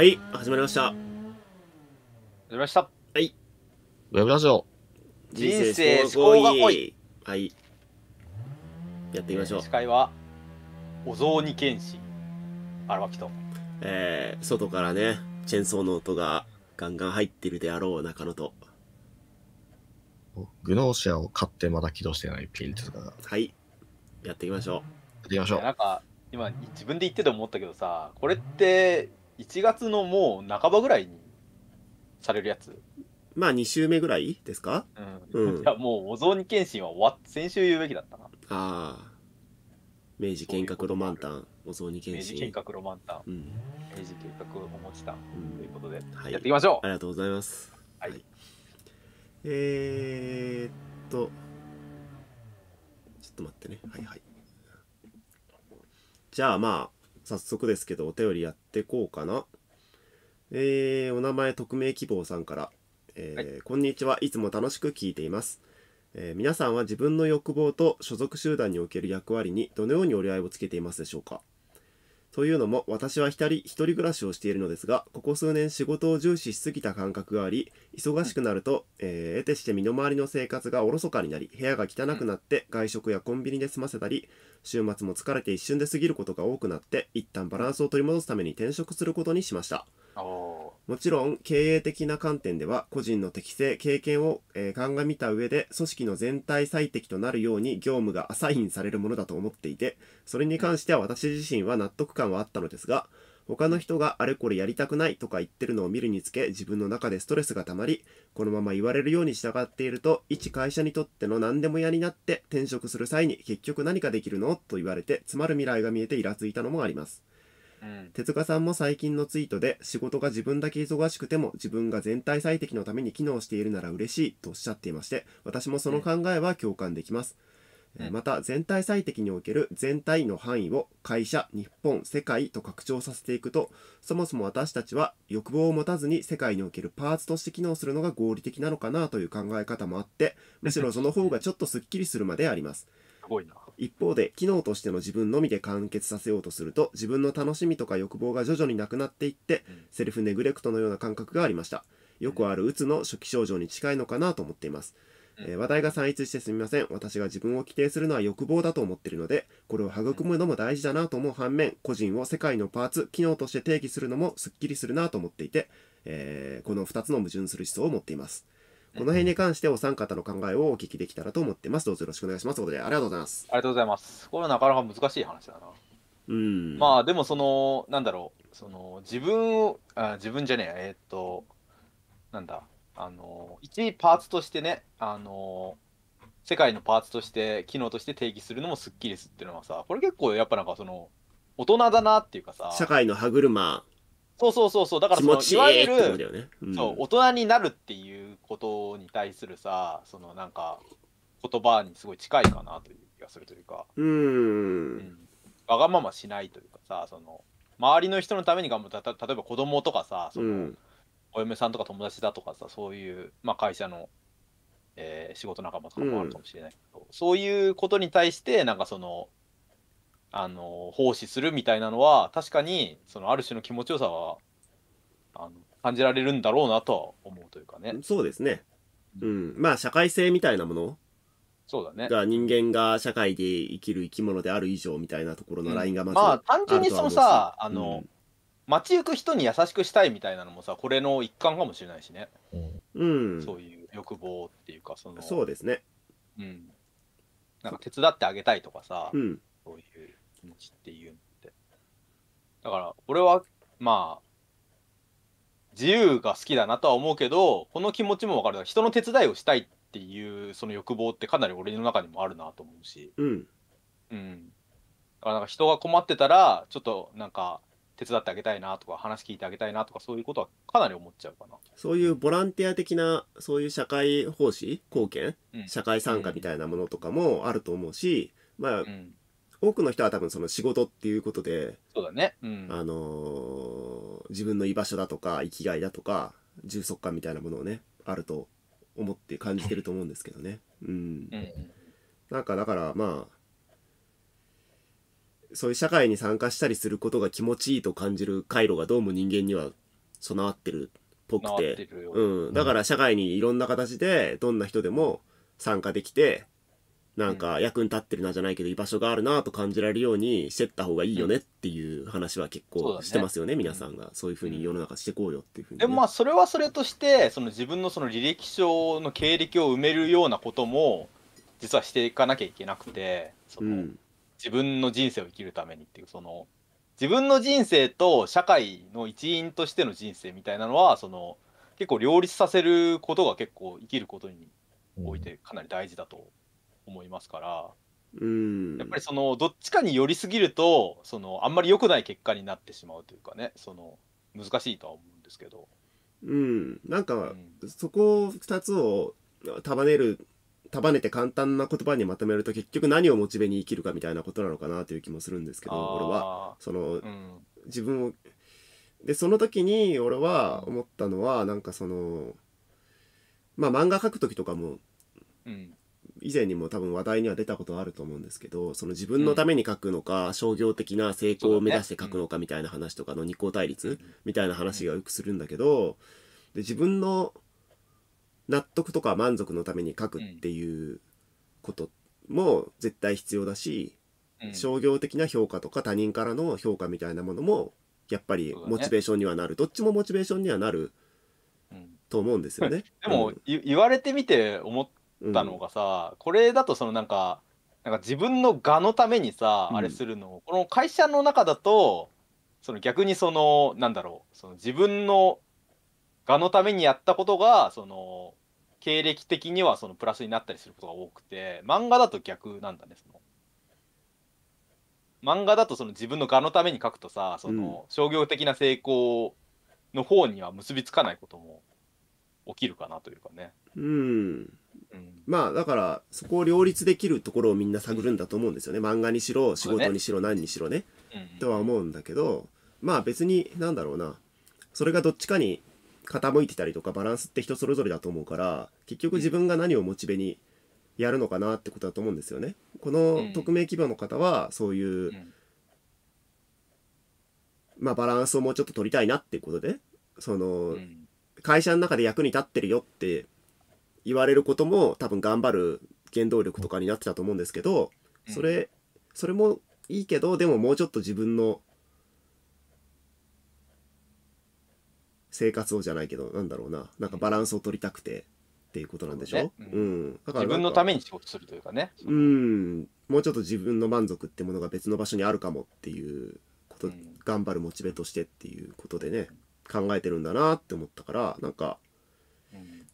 はい始まりました始まりましたはいウェブラジオ人生思考がいはいやっていきましょう、え司会はお雑煮剣士荒脇とえー、外からねチェーンソーの音がガンガン入ってるであろう中野とグノーシアを買ってまだ起動してないピンとかはいやっていきましょうやっていきましょうなんか今自分で言ってて思ったけどさこれって1月のもう半ばぐらいにされるやつ。まあ2週目ぐらいですかうん。うんいや、もうお雑煮検診は終わっ先週言うべきだったな。ああ。明治剣閣ロマンタン、お雑煮検診明治剣閣ロマンタン、うん。明治計画お持ちタンうんということで、はいやっていきましょうありがとうございます。はいえーっと、ちょっと待ってね。はいはい。じゃあまあ、早速ですけどお便りやってこうかな。えー、お名前匿名希望さんから、えーはい、こんにちはいつも楽しく聞いています、えー、皆さんは自分の欲望と所属集団における役割にどのように折り合いをつけていますでしょうかというのも、私は一人、一人暮らしをしているのですが、ここ数年仕事を重視しすぎた感覚があり、忙しくなると、えー、得てして身の回りの生活がおろそかになり、部屋が汚くなって、外食やコンビニで済ませたり、週末も疲れて一瞬で過ぎることが多くなって、一旦バランスを取り戻すために転職することにしました。もちろん経営的な観点では個人の適性経験を、えー、鑑みた上で組織の全体最適となるように業務がアサインされるものだと思っていてそれに関しては私自身は納得感はあったのですが他の人があれこれやりたくないとか言ってるのを見るにつけ自分の中でストレスがたまりこのまま言われるように従っていると一会社にとっての何でも嫌になって転職する際に結局何かできるのと言われて詰まる未来が見えてイラついたのもあります手塚さんも最近のツイートで仕事が自分だけ忙しくても自分が全体最適のために機能しているなら嬉しいとおっしゃっていまして私もその考えは共感できます、うん、また全体最適における全体の範囲を会社日本世界と拡張させていくとそもそも私たちは欲望を持たずに世界におけるパーツとして機能するのが合理的なのかなという考え方もあってむしろその方がちょっとすっきりするまであります。すごいな一方で機能としての自分のみで完結させようとすると自分の楽しみとか欲望が徐々になくなっていって、うん、セルフネグレクトのような感覚がありましたよくあるうつの初期症状に近いのかなと思っています、えー、話題が散逸してすみません私が自分を規定するのは欲望だと思っているのでこれを育むのも大事だなと思う反面個人を世界のパーツ機能として定義するのもすっきりするなと思っていて、えー、この2つの矛盾する思想を持っていますこの辺に関してお三方の考えをお聞きできたらと思ってます。どうぞよろしくお願いします。ということで、ありがとうございます。ありがとうございます。これはなかなか難しい話だな。うん。まあでもそのなんだろうその自分をあ自分じゃねええーっとなんだあの一パーツとしてねあの世界のパーツとして機能として定義するのもスッキリすっていうのはさこれ結構やっぱなんかその大人だなっていうかさ社会の歯車そうそうそうそう、だからそのいわゆる、ねうん、そう大人になるっていうことに対するさ、そのなんか言葉にすごい近いかなという気がするというか、うんうん、わがまましないというかさ、その周りの人のために頑張った、例えば子供とかさ、その、うん、お嫁さんとか友達だとかさ、そういうまあ会社のえー、仕事仲間とかもあるかもしれないけど、うん、そういうことに対してなんかそのあの奉仕するみたいなのは確かにそのある種の気持ちよさはあの感じられるんだろうなとは思うというかねそうですねうんまあ社会性みたいなものそうだねが人間が社会で生きる生き物である以上みたいなところのラインがまず、うん、まあ単純にそのさあの、うん、街行く人に優しくしたいみたいなのもさこれの一環かもしれないしね、うん、そういう欲望っていうかそのそうですね、うん、なんか手伝ってあげたいとかさ、うんそういう気持ちっていうのって。だから、俺は、まあ、自由が好きだなとは思うけど、この気持ちも分かる。人の手伝いをしたいっていう、その欲望ってかなり俺の中にもあるなと思うし。うん。うん。だからなんか人が困ってたら、ちょっとなんか、手伝ってあげたいなとか話聞いてあげたいなとかそういうことはかなり思っちゃうかなそういうボランティア的なそういう社会奉仕貢献、うん、社会参加みたいなものとかもあると思うし、うん、まあ、うん、多くの人は多分その仕事っていうことで、そうだね。うん。あのー自分の居場所だとか生きがいだとか充足感みたいなものをねあると思って感じてると思うんですけどね。うんう、ん。なんかだからまあそういう社会に参加したりすることが気持ちいいと感じる回路がどうも人間には備わってるっぽくててうん、だから社会にいろんな形でどんな人でも参加できてなんか役に立ってるなじゃないけど居場所があるなと感じられるようにしてった方がいいよねっていう話は結構してますよね、うん、皆さんがそういうふうに世の中してこうよっていうふうに、ね、でもまあそれはそれとしてその自分のその履歴書の経歴を埋めるようなことも実はしていかなきゃいけなくてその、自分の人生を生きるためにっていうその自分の人生と社会の一員としての人生みたいなのはその結構両立させることが結構生きることにおいてかなり大事だと思いますから、うん、やっぱりそのどっちかに寄りすぎるとそのあんまり良くない結果になってしまうというかねその難しいとは思うんですけど。うん、なんか、うん、そこ2つを束ねる束ねて簡単な言葉にまとめると結局何をモチベに生きるかみたいなことなのかなという気もするんですけど俺はその、うん、自分をでその時に俺は思ったのはなんかそのまあ漫画描く時とかも、以前にも多分話題には出たことあると思うんですけどその自分のために書くのか、うん、商業的な成功を目指して書くのかみたいな話とかの二項対立みたいな話がよくするんだけどで自分の納得とか満足のために書くっていうことも絶対必要だし、商業的な評価とか他人からの評価みたいなものもやっぱりモチベーションにはなる、どっちもモチベーションにはなると思うんですよね。でも、言われてみて思ったのがさ、うん、これだとそのなんかなんか自分の我のためにさあれするの、この会社の中だとその逆にそのなんだろうその自分の我のためにやったことがその経歴的にはそのプラスになったりすることが多くて漫画だと逆なんだねその漫画だとその自分の我のために書くとさその商業的な成功の方には結びつかないことも起きるかなというかね。うん、まあだからそこを両立できるところをみんな探るんだと思うんですよね漫画にしろ仕事にしろ何にしろねとは思うんだけどまあ別になんだろうなそれがどっちかに傾いてたりとかバランスって人それぞれだと思うから結局自分が何をモチベにやるのかなってことだと思うんですよね。この匿名希望の方はそういう、まあ、バランスをもうちょっと取りたいなっていうことでその、会社の中で役に立ってるよって言われることも多分頑張る原動力とかになってたと思うんですけどそれそれもいいけどでももうちょっと自分の生活をじゃないけどなんだろうななんかバランスを取りたくてっていうことなんでしょ、ね、うん、だから自分のために仕事するというかねうんもうちょっと自分の満足ってものが別の場所にあるかもっていうこと、うん、頑張るモチベとしてっていうことでね考えてるんだなって思ったからなんか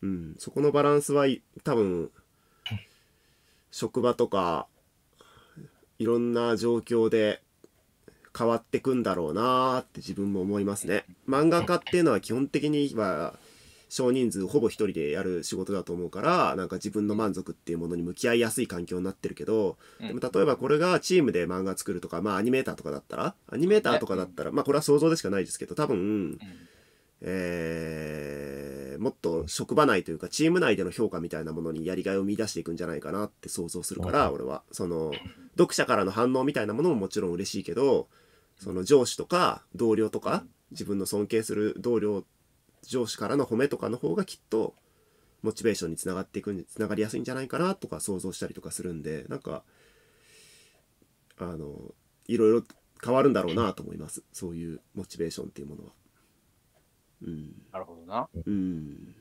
うん、そこのバランスは多分、職場とか、いろんな状況で変わってくんだろうなーって自分も思いますね。漫画家っていうのは基本的には少人数ほぼ一人でやる仕事だと思うからなんか自分の満足っていうものに向き合いやすい環境になってるけどでも例えばこれがチームで漫画作るとかまあアニメーターとかだったらアニメーターとかだったらまあこれは想像でしかないですけど多分えーもっと職場内というかチーム内での評価みたいなものにやりがいを見出していくんじゃないかなって想像するから俺はその読者からの反応みたいなものももちろん嬉しいけどその上司とか同僚とか自分の尊敬する同僚上司からの褒めとかの方がきっとモチベーションにつながっていくんつながりやすいんじゃないかなとか想像したりとかするんでなんかあのいろいろ変わるんだろうなと思いますそういうモチベーションっていうものは。うん、なるほどな。うん。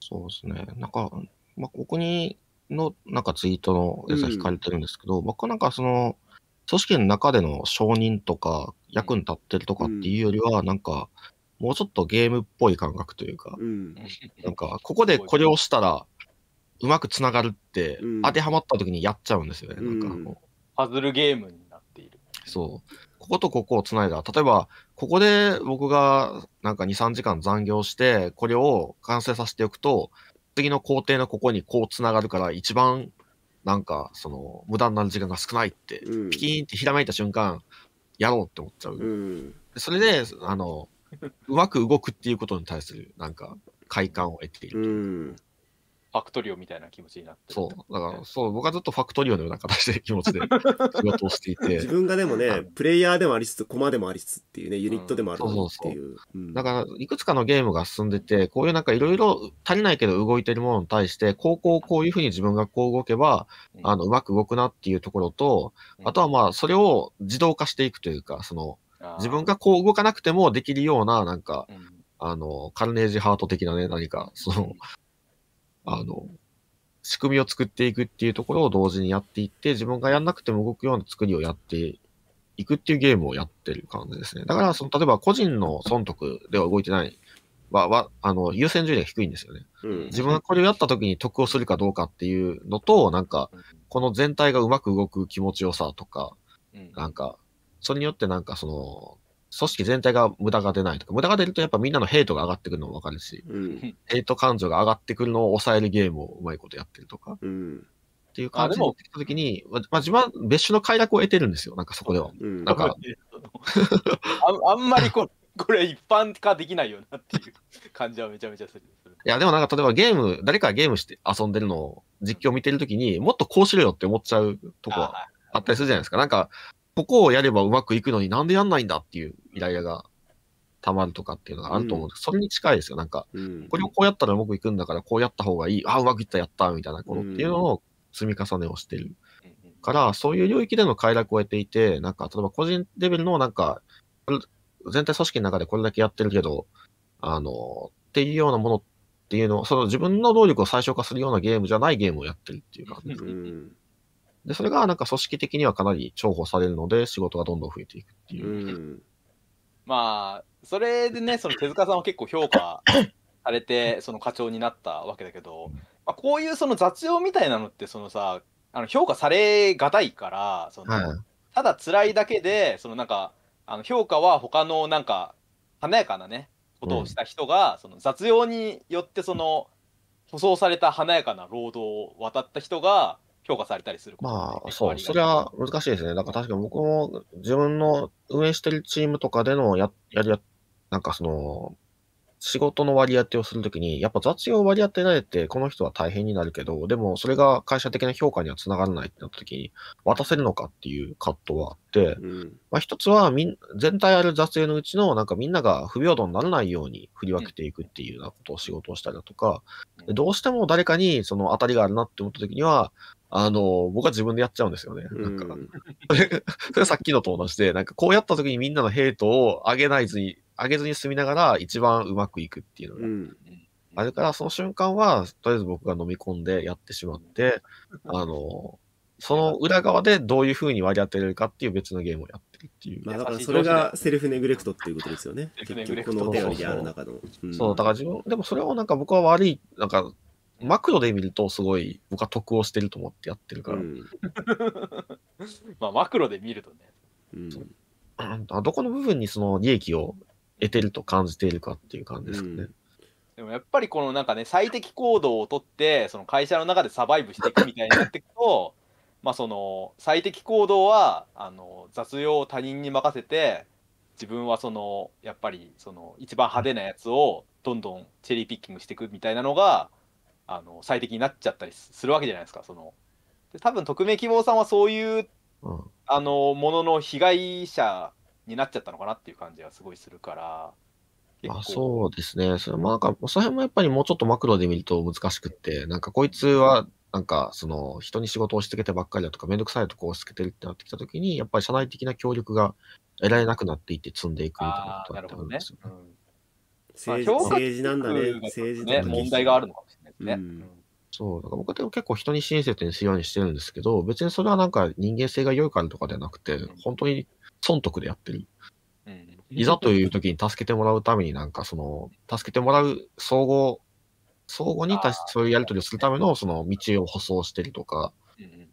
そうですね。なんか、まあ、ここにの、なんかツイートのやつが引かれてるんですけど、うん、僕なんかその、組織の中での承認とか、役に立ってるとかっていうよりは、なんか、もうちょっとゲームっぽい感覚というか、うん、なんか、ここでこれをしたら、うまくつながるって、当てはまった時にやっちゃうんですよね、うん、なんか。パズルゲームになっている。そう。こことここをつないだ。例えば、ここで僕がなんか2、3時間残業して、これを完成させておくと、次の工程のここにこうつながるから、一番なんか、その、無駄になる時間が少ないって、ピキーンってひらめいた瞬間、やろうって思っちゃう。うん、それで、あの、うまく動くっていうことに対する、なんか、快感を得ている。うんファクトリオみたいな気持ちになって、そう、だから、そう、僕はずっとファクトリオのような形で気持ちで仕事をしていて。自分がでもね、プレイヤーでもありつつ、コマでもありつつっていうね、ユニットでもあるっていう。だから、いくつかのゲームが進んでて、こういうなんかいろいろ足りないけど動いてるものに対して、こう、こう、こういうふうに自分がこう動けば、あの、うまく動くなっていうところと、あとはまあ、それを自動化していくというか、その、自分がこう動かなくてもできるような、なんか、あの、カルネージハート的なね、何か、その、あの、仕組みを作っていくっていうところを同時にやっていって、自分がやんなくても動くような作りをやっていくっていうゲームをやってる感じですね。だから、その、例えば個人の損得では動いてないは、は、あの、優先順位が低いんですよね。うん、自分がこれをやった時に得をするかどうかっていうのと、なんか、この全体がうまく動く気持ちよさとか、うん、なんか、それによってなんかその、組織全体が無駄が出ないとか、無駄が出るとやっぱみんなのヘイトが上がってくるのもわかるし、うん、ヘイト感情が上がってくるのを抑えるゲームをうまいことやってるとか、うん、っていう感じでたときに、まあ、自分は別種の快楽を得てるんですよ、なんかそこでは。うん、なんかあ。あんまりこ これ一般化できないよなっていう感じはめちゃめちゃする。いや、でもなんか例えばゲーム、誰かがゲームして遊んでるのを実況見てるときにもっとこうしろよって思っちゃうとこはあったりするじゃないですか。なんか、ここをやればうまくいくのになんでやんないんだっていうイライラがたまるとかっていうのがあると思うんです、うん、それに近いですよ。なんか、うん、これをこうやったらうまくいくんだから、こうやった方がいい。あ、うまくいった、やった、みたいなことっていうのを積み重ねをしてる。から、そういう領域での快楽を得ていて、なんか、例えば個人レベルのなんか、全体組織の中でこれだけやってるけど、あの、っていうようなものっていうのを、その自分の能力を最小化するようなゲームじゃないゲームをやってるっていう感じですうんで、それがなんか組織的にはかなり重宝されるので、仕事がどんどん増えていくっていう。うまあ、それでね、その手塚さんは結構評価されて、その課長になったわけだけど、まあ、こういうその雑用みたいなのって、そのさ、あの評価されがたいから、その、ただ辛いだけで、そのなんか、あの評価は他のなんか、華やかなね、ことをした人が、その雑用によってその、舗装された華やかな労働を渡った人が、評価されたりするまあ、そう、それは難しいですね。だから確かに僕も自分の運営してるチームとかでのや、やりや、なんかその、仕事の割り当てをするときに、やっぱ雑用割り当てられて、この人は大変になるけど、でもそれが会社的な評価にはつながらないってなったときに、渡せるのかっていう葛藤はあって、うん、まあ一つはみん、全体ある雑用のうちの、なんかみんなが不平等にならないように振り分けていくっていうようなことを仕事をしたりだとか、うん、どうしても誰かにその当たりがあるなって思ったときには、あの、僕は自分でやっちゃうんですよね。なんか、それさっきのと同じで、なんかこうやった時にみんなのヘイトを上げないずに、上げずに済みながら一番うまくいくっていうのが。うんあれからその瞬間は、とりあえず僕が飲み込んでやってしまって、あの、その裏側でどういうふうに割り当てれるかっていう別のゲームをやってるっていう。まあ、だからそれがセルフネグレクトっていうことですよね。結局このお便りである中の。そう、だから自分、でもそれをなんか僕は悪い、なんかマクロで見るとすごい僕は得をしてると思ってやってるから、うん、まあマクロで見るとね、うん、どこの部分にその利益を得てると感じているかっていう感じですかね、うん、でもやっぱりこのなんかね最適行動をとってその会社の中でサバイブしていくみたいになっていくと まあその最適行動はあの雑用を他人に任せて自分はそのやっぱりその一番派手なやつをどんどんチェリーピッキングしていくみたいなのがあの最適になっちゃったりするわけじゃないですかそので多分匿名希望さんはそういう、うん、あのものの被害者になっちゃったのかなっていう感じがすごいするから。あ、そうですね。それもなんか、その辺もやっぱりもうちょっとマクロで見ると難しくって、なんかこいつは、なんかその人に仕事を押し付けてばっかりだとか、めんどくさいとこ押し付けてるってなってきたときに、やっぱり社内的な協力が得られなくなっていって積んでいくみたいなことだったうんですよね。政治なんだね。政治ね。問題があるのかもしね。うんそう、だから僕は結構人に親切にするようにしてるんですけど、別にそれはなんか人間性が良いからとかではなくて、本当に損得でやってる。うん、いざという時に助けてもらうために、なんかその、助けてもらう相互、相互にそういうやり取りをするためのその道を舗装してるとか、うん、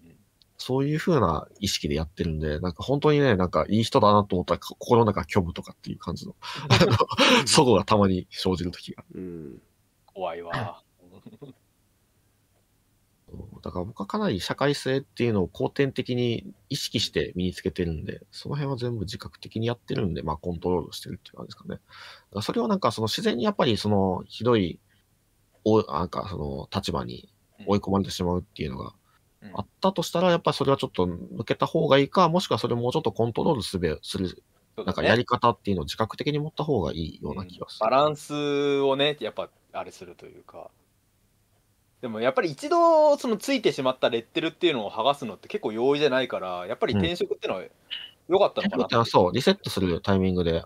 そういうふうな意識でやってるんで、なんか本当にね、なんかいい人だなと思ったら心の中虚無とかっていう感じの、そごがたまに生じる時が。うん、怖いわ。だから僕はかなり社会性っていうのを後天的に意識して身につけてるんで、その辺は全部自覚的にやってるんで、まあコントロールしてるっていう感じですかね。かそれをなんかその自然にやっぱりそのひどい、おなんかその立場に追い込まれてしまうっていうのがあったとしたら、やっぱりそれはちょっと抜けた方がいいか、もしくはそれをもうちょっとコントロールすべ、するなんかやり方っていうのを自覚的に持った方がいいような気がする。うん、バランスをね、やっぱあれするというか。でもやっぱり一度そのついてしまったレッテルっていうのを剥がすのって結構容易じゃないからやっぱり転職っていうのは良かったのかな、うん、そうリセットするタイミングで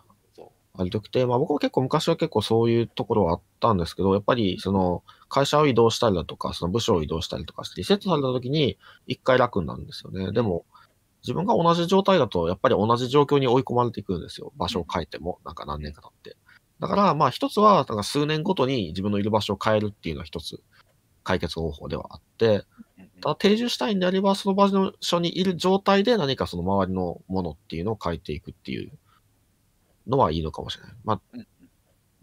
ありとくて、まあ、僕も結構昔は結構そういうところはあったんですけどやっぱりその会社を移動したりだとかその部署を移動したりとかしてリセットされた時に一回楽になるんですよねでも自分が同じ状態だとやっぱり同じ状況に追い込まれていくんですよ場所を変えてもなんか何年か経ってだからまあ一つはだか数年ごとに自分のいる場所を変えるっていうのは一つ解決方法ではあって、ただ定住したいんであれば、その場所にいる状態で何かその周りのものっていうのを変えていくっていうのはいいのかもしれない。まあ、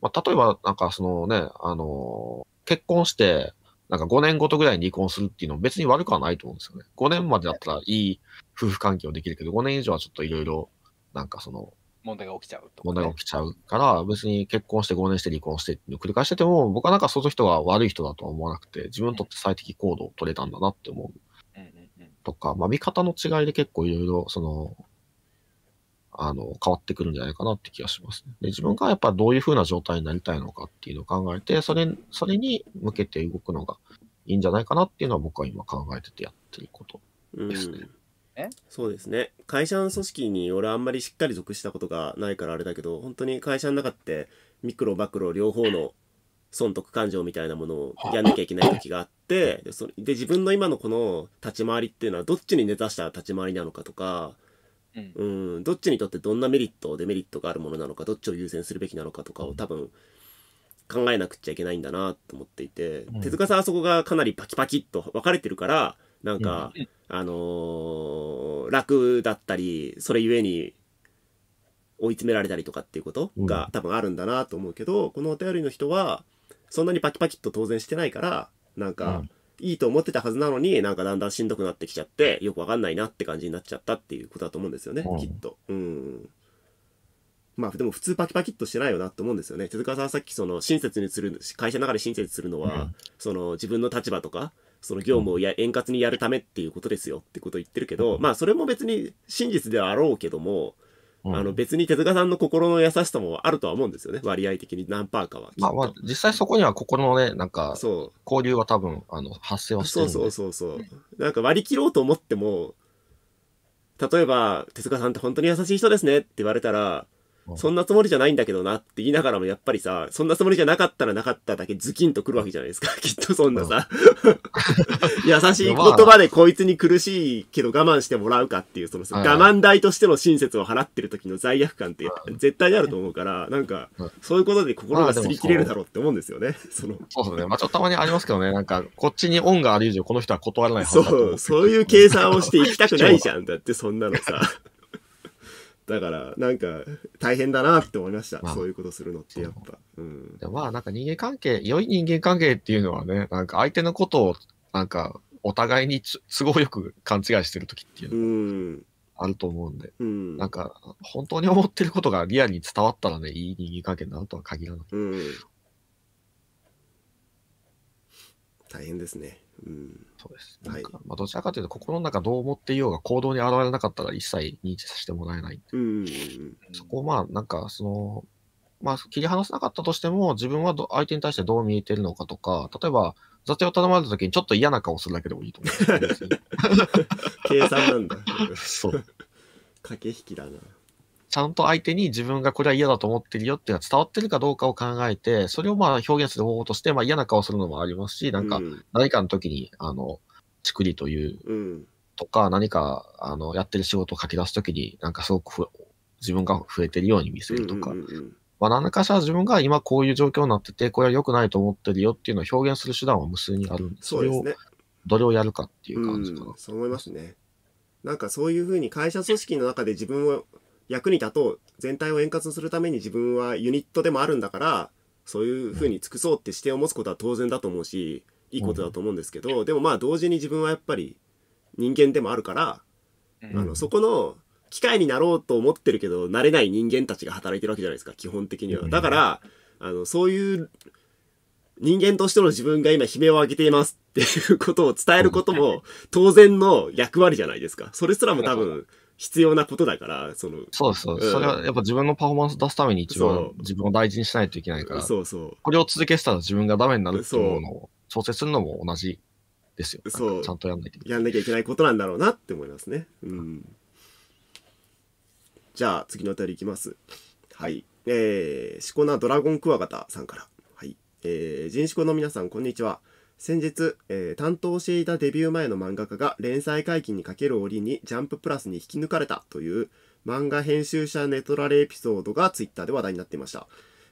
まあ、例えばなんかそのね、あのー、結婚して、なんか5年ごとぐらいに離婚するっていうのも別に悪くはないと思うんですよね。5年までだったらいい夫婦関係をできるけど、5年以上はちょっといろいろ、なんかその、問題が起きちゃう、ね、問題が起きちゃうから、別に結婚して5年して離婚してって繰り返してても、僕はなんかその人が悪い人だとは思わなくて、自分にとって最適行動を取れたんだなって思う。とか、まあ、見方の違いで結構いろいろ、その、あの、変わってくるんじゃないかなって気がします、ね。で、自分がやっぱどういう風な状態になりたいのかっていうのを考えて、それ、それに向けて動くのがいいんじゃないかなっていうのは僕は今考えててやってることですね。うんね。そうですね。会社の組織に俺あんまりしっかり属したことがないからあれだけど、本当に会社の中ってミクロ、マクロ両方の損得感情みたいなものをやんなきゃいけない時があって、で、そで自分の今のこの立ち回りっていうのはどっちに根ざした立ち回りなのかとか、うん、うんどっちにとってどんなメリット、デメリットがあるものなのか、どっちを優先するべきなのかとかを多分、考えなくちゃいけないんだなと思っていて、手塚さんあそこがかなりパキパキっと分かれてるから、なんか、あのー、楽だったりそれゆえに追い詰められたりとかっていうことが多分あるんだなと思うけど、うん、このお便りの人はそんなにパキパキっと当然してないからなんか、いいと思ってたはずなのになんかだんだんしんどくなってきちゃってよくわかんないなって感じになっちゃったっていうことだと思うんですよね、うん、きっと。うんまあでも普通パキパキっとしてないよなと思うんですよね。手塚さんさっきその親切にする、会社の中で親切するのは、その自分の立場とか、その業務をや円滑にやるためっていうことですよってことを言ってるけど、まあそれも別に真実ではあろうけども、あの別に手塚さんの心の優しさもあるとは思うんですよね、割合的に何パーかは。まあまあ、実際そこには心のね、なんか、交流は多分、あの、発生はしてるそうそうそうそう。なんか割り切ろうと思っても、例えば、手塚さんって本当に優しい人ですねって言われたら、そんなつもりじゃないんだけどなって言いながらも、やっぱりさ、そんなつもりじゃなかったらなかっただけズキンとくるわけじゃないですか。きっとそんなさ、優しい言葉でこいつに苦しいけど我慢してもらうかっていう、その我慢代としての親切を払ってる時の罪悪感って絶対にあると思うから、なんか、そういうことで心が擦り切れるだろうって思うんですよね。その。そうですね。まあちょっとたまにありますけどね、なんか、こっちに恩がある以上、この人は断らないはずだと思そう、そういう計算をしていきたくないじゃん。だってそんなのさ。だからなんか大変だなって思いました、まあ、そういうことするのってやっぱ。うんで、まあなんか人間関係良い人間関係っていうのはねなんか相手のことをなんかお互いに都合よく勘違いしてる時っていうのがあると思うんで、うん、なんか本当に思ってることがリアルに伝わったらねいい人間関係になるとは限らない。うん、大変ですね。うん、そうです。はい、まあ、どちらかというと、心の中どう思っていようが行動に現れなかったら一切認知させてもらえない。うん、そこをまあ、なんか、その、まあ、切り離せなかったとしても、自分は相手に対してどう見えてるのかとか、例えば、座長を頼まれた時にちょっと嫌な顔するだけでもいいと思うす 計算なんだ。そう。駆け引きだな。ちゃんと相手に自分がこれは嫌だと思ってるよっていうのは伝わってるかどうかを考えて、それをまあ表現する方法として、まあ嫌な顔するのもありますし、なんか何かの時に、あの、ちくりという、とか、何か、あの、やってる仕事を書き出す時に、なんかすごく自分が増えてるように見せるとか、まあ何かしら自分が今こういう状況になってて、これは良くないと思ってるよっていうのを表現する手段は無数にあるんで、そけど、どれをやるかっていう感じかな。そう思いますね。なんかそういうふうに会社組織の中で自分を役に立とう全体を円滑にするために自分はユニットでもあるんだからそういうふうに尽くそうって視点を持つことは当然だと思うしいいことだと思うんですけど、でもまあ同時に自分はやっぱり人間でもあるから、あのそこの機械になろうと思ってるけど慣れない人間たちが働いてるわけじゃないですか基本的には。だからあのそういう人間としての自分が今悲鳴を上げていますっていうことを伝えることも当然の役割じゃないですか。それすらも多分必要なことだから、その。そうそう、うん、それはやっぱ自分のパフォーマンス出すために一番自分を大事にしないといけないから、そうそう。これを続けてたら自分がダメになるっていうものを調整するのも同じですよ。そう。ちゃんとやんないといけない。やんなきゃいけないことなんだろうなって思いますね。うん。じゃあ、次のお便りいきます。はい。えー、しこなドラゴンクワガタさんから。はい。えー、人種子の皆さん、こんにちは。先日、えー、担当していたデビュー前の漫画家が連載解禁にかける折にジャンププラスに引き抜かれたという漫画編集者ネトラレエピソードがツイッターで話題になっていました。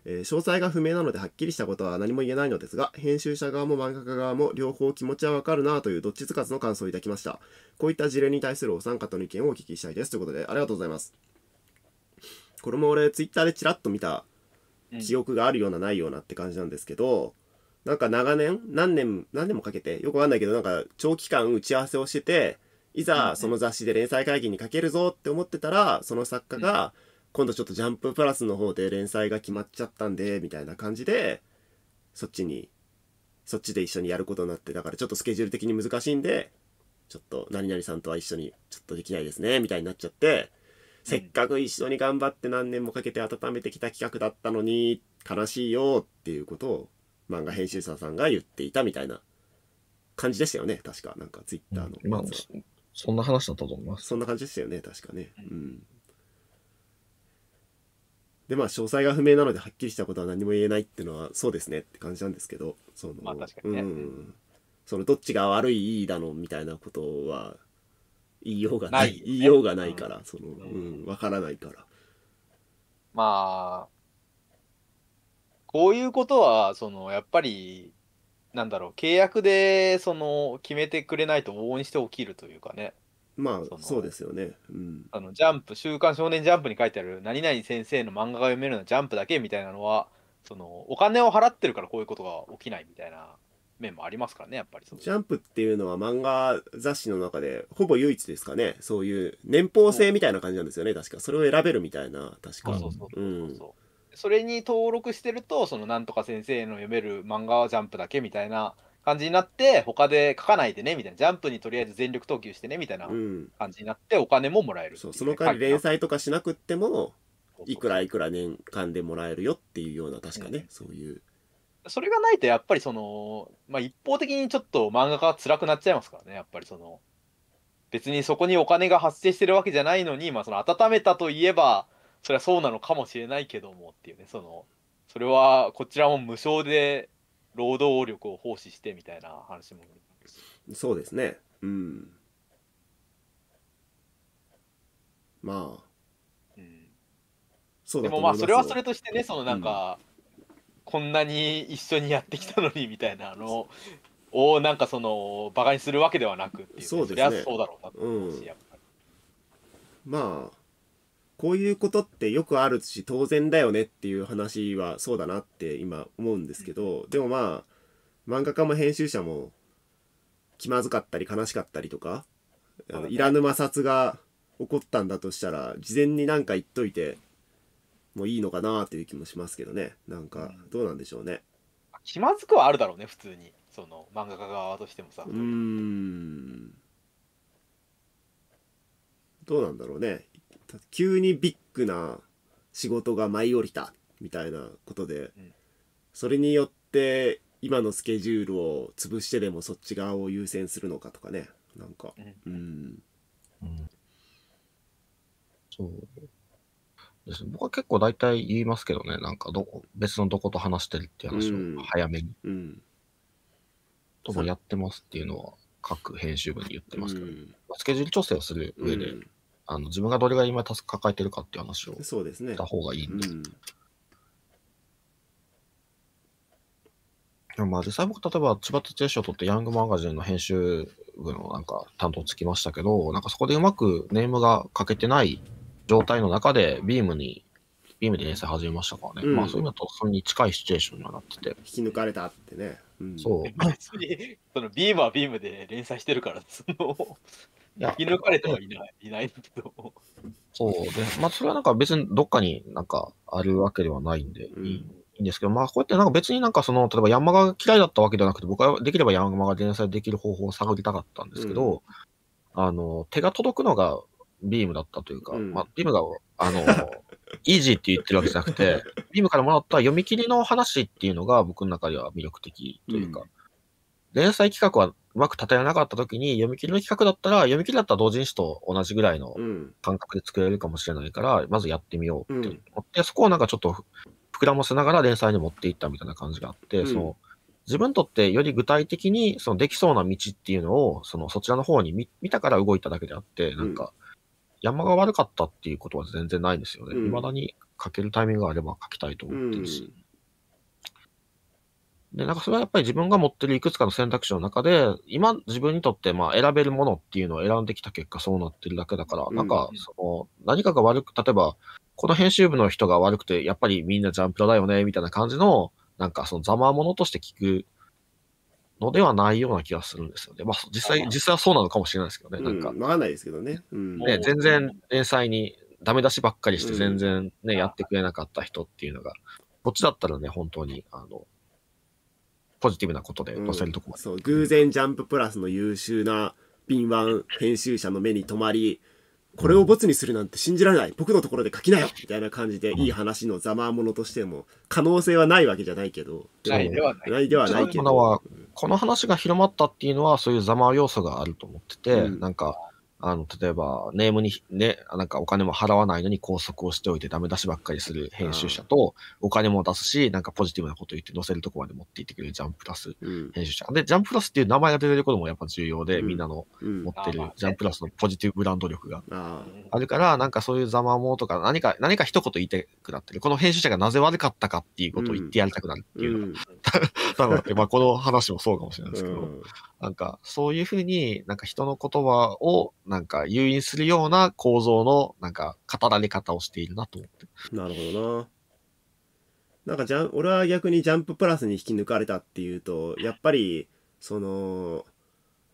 えー、詳細が不明なのではっきりしたことは何も言えないのですが、編集者側も漫画家側も両方気持ちはわかるなというどっちつかずの感想をいただきました。こういった事例に対するお三方の意見をお聞きしたいです。ということで、ありがとうございます。これも俺、ツイッターでチラッと見た記憶があるようなないようなって感じなんですけど、なんか長年、何年、何年もかけて、よくわかんないけど、なんか長期間打ち合わせをしてて、いざその雑誌で連載会議にかけるぞって思ってたら、その作家が、今度ちょっとジャンププラスの方で連載が決まっちゃったんで、みたいな感じで、そっちに、そっちで一緒にやることになって、だからちょっとスケジュール的に難しいんで、ちょっと何々さんとは一緒にちょっとできないですね、みたいになっちゃって、せっかく一緒に頑張って何年もかけて温めてきた企画だったのに、悲しいよっていうことを漫画編集者さんが言っていたみたいな感じでしたよね確かなんかツイッターの、うん、まあそんな話だったと思いますそんな感じでしたよね確かねうんでまあ詳細が不明なのではっきりしたことは何も言えないっていうのはそうですねって感じなんですけどその、まあ確かにね、うん、そのどっちが悪いいいだのみたいなことは言いようがない、ね、言いようがないから、うん、その、うん、わからないから。まあ、こういうことは、その、やっぱり、なんだろう、契約で、その、決めてくれないと往々にして起きるというかね。まあ、そそうですよね。うん。あの、ジャンプ、週刊少年ジャンプに書いてある、何々先生の漫画が読めるのはジャンプだけみたいなのは、その、お金を払ってるからこういうことが起きないみたいな面もありますからね、やっぱり。ジャンプっていうのは漫画雑誌の中で、ほぼ唯一ですかね。そういう、年俸制みたいな感じなんですよね、確か。それを選べるみたいな、確か。そうそうそうそうそう。うんそれに登録してると、そのなんとか先生の読める漫画はジャンプだけみたいな感じになって、他で書かないでねみたいな、ジャンプにとりあえず全力投球してねみたいな感じになって、お金ももらえる、うん、そう、その代わり連載とかしなくても、いくらいくら年間でもらえるよっていうような、確かね、うん、そういう。それがないと、やっぱりその、まあ、一方的にちょっと漫画家は辛くなっちゃいますからね、やっぱりその、別にそこにお金が発生してるわけじゃないのに、まあ、その温めたといえば、それはそうなのかもしれないけどもっていうねそのそれはこちらも無償で労働力を奉仕してみたいな話もそうですねうんまあ、うん、うでもまあそれはそれとしてねそのなんか、うん、こんなに一緒にやってきたのにみたいなのをなんかそのバカにするわけではなくっていう、ね、そうですねそうだろうなと思うし、うん、まあこういうことってよくあるし当然だよねっていう話はそうだなって今思うんですけどでもまあ漫画家も編集者も気まずかったり悲しかったりとかあのいらぬ摩擦が起こったんだとしたら事前に何か言っといてもいいのかなっていう気もしますけどねなんかどうなんでしょうね。気まずくはあるだろうね普通にその漫画家側としてもさ。うんどうなんだろうね急にビッグな仕事が舞い降りたみたいなことで、それによって今のスケジュールを潰してでもそっち側を優先するのかとかねなんか、うん、うん、そうですね僕は結構大体言いますけどねなんかどこ別のどこと話してるっていう話を早めに、うんうん、ともやってますっていうのは各編集部に言ってますけど、うん、スケジュール調整をする上で、うんあの自分がどれが今タスク抱えてるかっていう話をそうですねした方がいいんで。うんでもまあ実際僕、例えば千葉哲也賞を取ってヤングマガジンの編集部のなんか担当つきましたけど、なんかそこでうまくネームが書けてない状態の中で、ビームに、ビームで連載始めましたからね。うん、まあそういうのとそれに近いシチュエーションにはなってて。引き抜かれたってね。うん、そう。別に、そのビームはビームで連載してるから、その生き抜かれてはいない、いないけど。そうで、まあ、それはなんか別にどっかになんかあるわけではないんで、うん、いいんですけど、まあ、こうやってなんか別になんかその、例えば山が嫌いだったわけではなくて、僕はできれば山が連載できる方法を探りたかったんですけど、うん、あの、手が届くのがビームだったというか、うん、まあ、ビームが、あの、イージーって言ってるわけじゃなくて、ビームからもらった読み切りの話っていうのが僕の中では魅力的というか、連載企画はうまく立てらなかった時に、読み切りの企画だったら、読み切りだったら同人誌と同じぐらいの感覚で作れるかもしれないから、まずやってみようって思って、そこをなんかちょっと膨らませながら連載に持っていったみたいな感じがあって、その自分にとってより具体的にそのできそうな道っていうのを、そのそちらの方に見見たから動いただけであって、なんか、山が悪かったっていうことは全然ないんですよね。いだに書けるタイミングがあれば書きたいと思ってるし。うんで、なんかそれはやっぱり自分が持ってるいくつかの選択肢の中で、今自分にとってまあ選べるものっていうのを選んできた結果そうなってるだけだから、うん、なんかその何かが悪く、例えば、この編集部の人が悪くて、やっぱりみんなジャンプロだよね、みたいな感じの、なんかそのざまものとして聞くのではないような気がするんですよね。まあ実際、実際はそうなのかもしれないですけどね。なんか。わ、うん、かんないですけどね。うん、ね全然連載にダメ出しばっかりして全然ね、うん、やってくれなかった人っていうのが、こっちだったらね、本当に、あの、ポジティブなことで載せるとこまで、そう、偶然ジャンププラスの優秀な敏腕編集者の目に留まり、これをボツにするなんて信じられない僕のところで書きなよみたいな感じで、いい話のざまものとしても、可能性はないわけじゃないけど。ないではない。ないではないけど。この話が広まったっていうのは、そういうざま要素があると思ってて、うん、なんか、あの、例えば、ネームにね、なんかお金も払わないのに拘束をしておいてダメ出しばっかりする編集者と、お金も出すし、なんかポジティブなこと言って載せるとこまで持っていってくれるジャンプラス編集者。うん、で、ジャンプラスっていう名前が出てることもやっぱ重要で、うん、みんなの持ってるジャンプラスのポジティブブランド力があるから、なんかそういうざまもとか、何か、何か一言言いたくなってる。この編集者がなぜ悪かったかっていうことを言ってやりたくなるっていうのが、うん、多分、まあこの話もそうかもしれないですけど、なんか、そういうふうになんか人の言葉をなんか誘引するような構造のなんか語られ方をしているなと思って。なるほどな。なんかじゃ俺は逆にジャンププラスに引き抜かれたっていうと、やっぱり、その、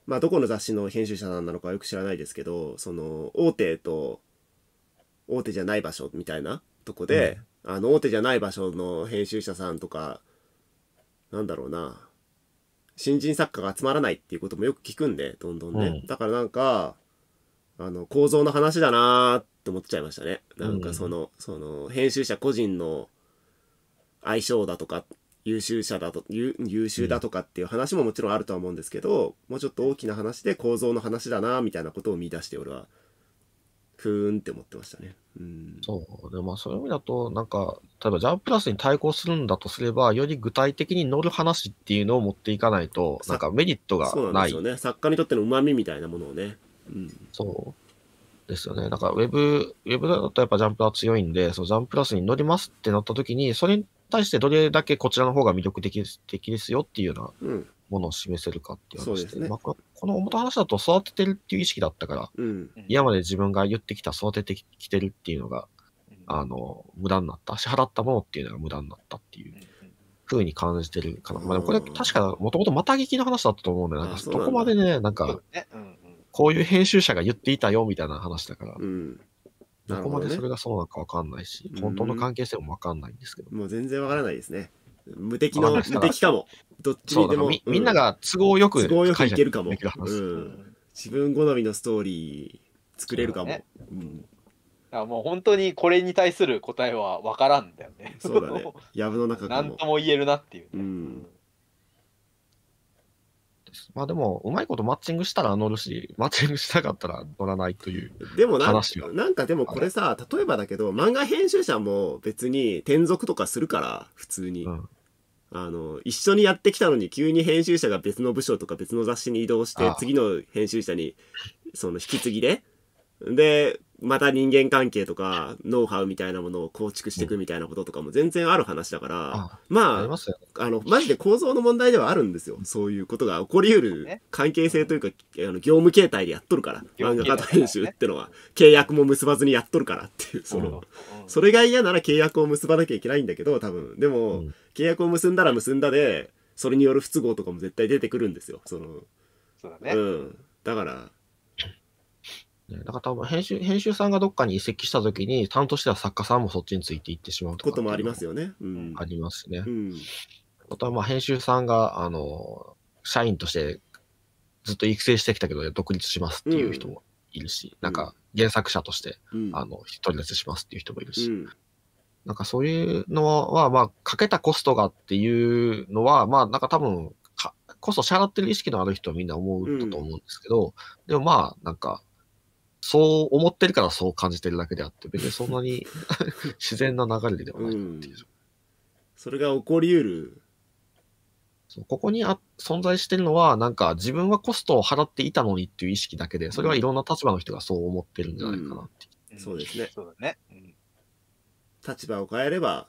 まあどこの雑誌の編集者さんなのかよく知らないですけど、その、大手と、大手じゃない場所みたいなとこで、うん、あの、大手じゃない場所の編集者さんとか、なんだろうな、新人作家が集まらないっていうこともよく聞くんで、どんどんね。うん、だからなんか、あの、構造の話だなーって思っちゃいましたね。なんかその、うん、その、編集者個人の相性だとか、優秀者だと、優秀だとかっていう話ももちろんあるとは思うんですけど、もうちょっと大きな話で構造の話だなみたいなことを見出して、俺はふーんって思ってましたね。うん、そうでまあそういう意味だと、なんか、例えばジャンプラスに対抗するんだとすれば、より具体的に乗る話っていうのを持っていかないと、なんかメリットがない。そうなんですよね。作家にとっての旨味みたいなものをね。うん、そうですよね。なんかウェブ、ウェブだとやっぱジャンプは強いんで、そのジャンプラスに乗りますってなった時に、それに対してどれだけこちらの方が魅力的です的ですよっていうような、ものを示せるかって話で、ね、まあ、この表話だと育ててるっていう意識だったから、うん、今まで自分が言ってきた育ててきてるっていうのが、あの、無駄になった、支払ったものっていうのが無駄になったっていうふうに感じてるかな。まあでもこれ確かもともとまた劇の話だったと思うんで、なんかそこまでね、なんか、こういう編集者が言っていたよみたいな話だから、どこまでそれがそうなのかわかんないし、本当の関係性もわかんないんですけど。もう全然わからないですね。無敵の、無敵かも。どっちにでも。み,、んなが都合よく、都合よくいけるかも、うん。自分好みのストーリー作れるかも。あもう本当にこれに対する答えは分からんだよね。そうだね。ぶの中何とも言えるなっていう、ね、うん。まあでも、うまいことマッチングしたら乗るし、マッチングしたかったら乗らないというでもななんかでもこれさ、例えばだけど、漫画編集者も別に転属とかするから、普通に。うんあの、一緒にやってきたのに急に編集者が別の部署とか別の雑誌に移動して、次の編集者に、その引き継ぎで、で、また人間関係とか、ノウハウみたいなものを構築していくみたいなこととかも全然ある話だから、まあ、ああの、マジで構造の問題ではあるんですよ。そういうことが起こり得る関係性というか、あの業務形態でやっとるから、漫画家と編集ってのは、契約も結ばずにやっとるからっていう、その、うんそれが嫌なら契約を結ばなきゃいけないんだけど、多分。でも、うん、契約を結んだら結んだで、それによる不都合とかも絶対出てくるんですよ。その。そうだね。うん。だから。だから多分編集、編集さんがどっかに移籍した時に、担当しては作家さんもそっちについていってしまうとこともありますよね。うん。ありますね。うん。あとはまあ編集さんが、あの、社員としてずっと育成してきたけど、独立しますっていう人もいるし、うん、なんか、原作者として、うん、あの、独り立ちしますっていう人もいるし、うん、なんかそういうのは、まあ、かけたコストがっていうのは、まあ、なんか多分コこそ支払ってる意識のある人はみんな思うと思うんですけど、うん、でもまあ、なんか、そう思ってるからそう感じてるだけであって、別にそんなに 自然な流れではないっていう、うん。それが起こりうるここにあ存在してるのは、なんか自分はコストを払っていたのにっていう意識だけで、それはいろんな立場の人がそう思ってるんじゃないかなって、うん、そうですね。そうだね、うん。立場を変えれば、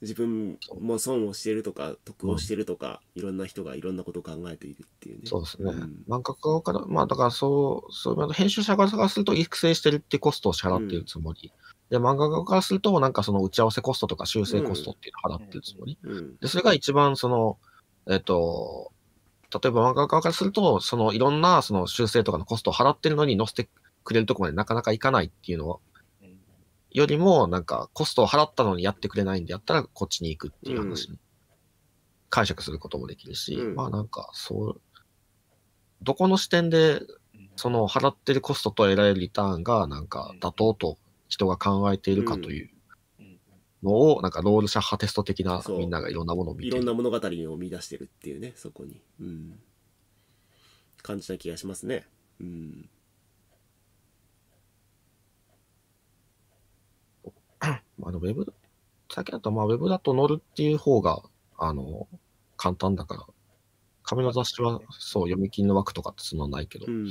自分も損をしてるとか、得をしてるとか、うん、いろんな人がいろんなことを考えているっていうね。そうですね。漫ん家から、まあだからそう、そう、編集者側からすると育成してるってコストを支払ってるつもり。で、漫画家からすると、なんかその打ち合わせコストとか修正コストっていうのを払ってるつもり。で、それが一番その、えっと、例えば漫画側からすると、そのいろんなその修正とかのコストを払ってるのに載せてくれるとこまでなかなかいかないっていうのよりも、なんかコストを払ったのにやってくれないんでやったらこっちに行くっていう話に解釈することもできるし、うん、まあなんかそう、どこの視点でその払ってるコストと得られるリターンがなんか妥当と人が考えているかというのを、なんかロールシャッハテスト的なみんながいろんなものを見ていろんな物語を見出してるっていうね、そこに。うん。感じた気がしますね。うん。あの、ウェブ、先だと、まあ、ウェブだと乗るっていう方が、あの、簡単だから、紙の雑誌は、そう、読み切りの枠とかってそんなないけど、うん、ウ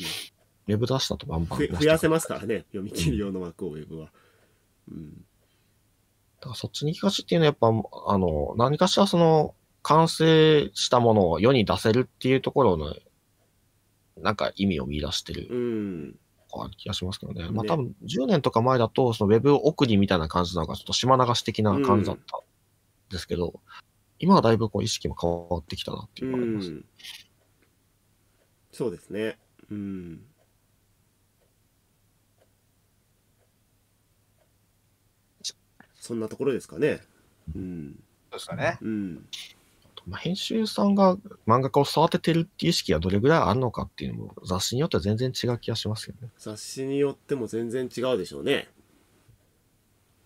ェブ出したとバンバン増やせますからね、読み切り用の枠を、ウェブは。うん。だからそっちに行きがちっていうのはやっぱ、あの、何かしらその、完成したものを世に出せるっていうところの、なんか意味を見出してる。うん気がしますけどね。まあ多分10年とか前だと、そのウェブ送りみたいな感じなのがちょっと島流し的な感じだったんですけど、うん、今はだいぶこう意識も変わってきたなっていうのがあります。うん、そうですね。うん。そんなところですかね。うん。そうですかね。うん。まあ、編集さんが漫画家を育ててるっていう意識がどれぐらいあるのかっていうのも雑誌によっては全然違う気がしますよね。雑誌によっても全然違うでしょうね。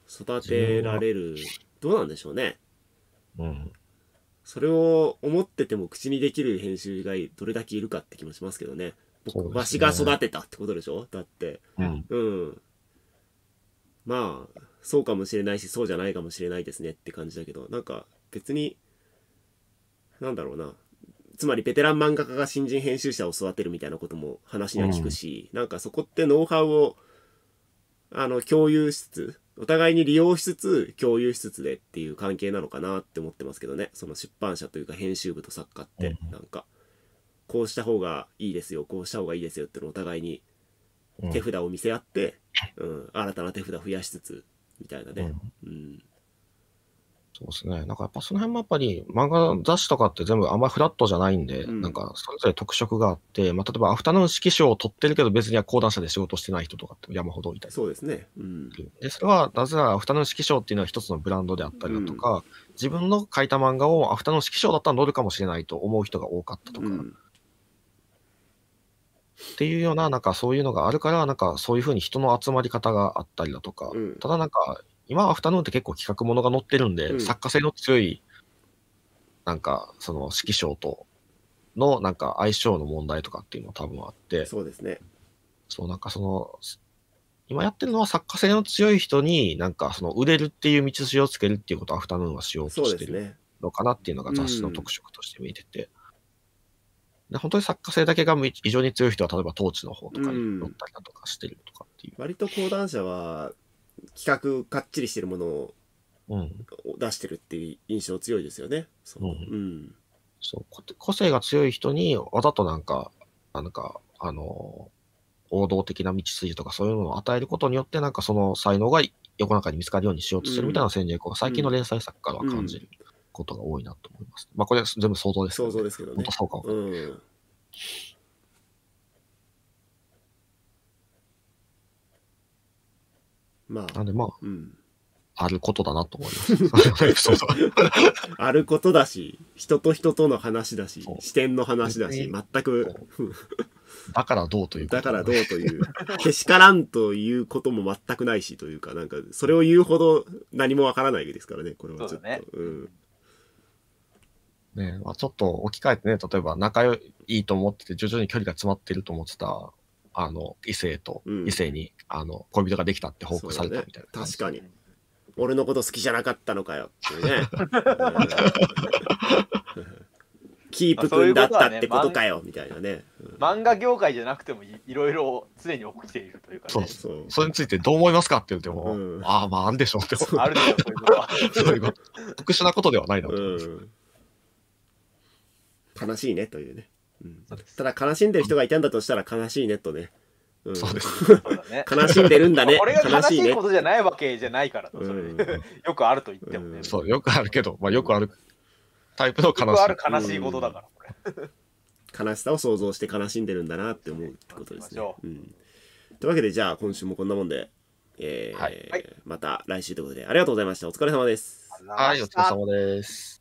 育てられる、どうなんでしょうね。うん。それを思ってても口にできる編集がどれだけいるかって気もしますけどね。僕、ね、わしが育てたってことでしょだって。うん、うん。まあ、そうかもしれないしそうじゃないかもしれないですねって感じだけどなんか別になんだろうなつまりベテラン漫画家が新人編集者を育てるみたいなことも話には聞くし、うん、なんかそこってノウハウをあの共有しつつお互いに利用しつつ共有しつつでっていう関係なのかなって思ってますけどねその出版社というか編集部と作家ってなんかこうした方がいいですよこうした方がいいですよってのお互いに手札を見せ合って、うん、新たな手札増やしつつみたいなね。うん、そうですね。なんかやっぱその辺もやっぱり漫画雑誌とかって全部あんまりフラットじゃないんで、うん、なんかそれぞれ特色があって、まあ、例えばアフタヌーン式賞を取ってるけど別には講談社で仕事してない人とかって山ほどいたり。そうですね。うん、で、それはなぜならアフタヌーン式賞っていうのは一つのブランドであったりだとか、うん、自分の書いた漫画をアフタヌーン式賞だったら載るかもしれないと思う人が多かったとか、うん、っていうような、なんかそういうのがあるから、なんかそういうふうに人の集まり方があったりだとか、うん、ただなんか、今、アフタヌーンって結構企画ものが載ってるんで、うん、作家性の強い、なんか、その指揮賞との、なんか相性の問題とかっていうのも多分あって、そうですね。そう、なんかその、今やってるのは作家性の強い人に、なんかその売れるっていう道筋をつけるっていうことをアフタヌーンはしようとしてるのかなっていうのが雑誌の特色として見えてて、で本当に作家性だけが異常に強い人は例えばーチの方とかに乗ったりだとかしてるとかっていう、うん、割と講談社は企画かっちりしてるものを出してるっていう印象強いですよね。そう,、うん、そう個性が強い人にわざとなんかなんかあの王道的な道筋とかそういうのを与えることによってなんかその才能が世の中に見つかるようにしようとするみたいな戦略を最近の連載作家は感じる。うんことが多いなと思います。まあ、これは全部想像です、ね、想像ですけどね。本当そうかも、うん。まあ。なんでまあ、うん、あることだなと思います。あることだし、人と人との話だし、視点の話だし、全く。だからどうという、ね、だからどうという。けしからんということも全くないしというか、なんか、それを言うほど何もわからないですからね、これはちょっと。うね、うんねまあ、ちょっと置き換えてね、例えば仲良いと思ってて、徐々に距離が詰まってると思ってた、あの、異性と、異性に、あの、恋人ができたって報告されたみたいな、ね、確かに。俺のこと好きじゃなかったのかよっていうね。キープ君だったってことかよ、みたいなね、漫画業界じゃなくてもいろいろ常に起きているというか、ね、そうそうそれについてどう思いますかって言っても、うん、ああまああるでしょうってあるでしょうそういうこと特殊なことではないなと、うん、悲しいねというね、うん、ただ悲しんでる人がいたんだとしたら悲しいねとね、うん、そうです悲しんでるんだね。が悲しいことじゃないわけじゃないからと、よくあると言ってもね、うそう、よくあるけど、まあ、よくあるタイプの悲しい。よくある悲しいことだから、これ。悲しさを想像して悲しんでるんだなって思うってことですね。うん、というわけで、じゃあ今週もこんなもんで、えー、はい、また来週ということで、ありがとうございました。お疲れ様です。はい、お疲れ様です。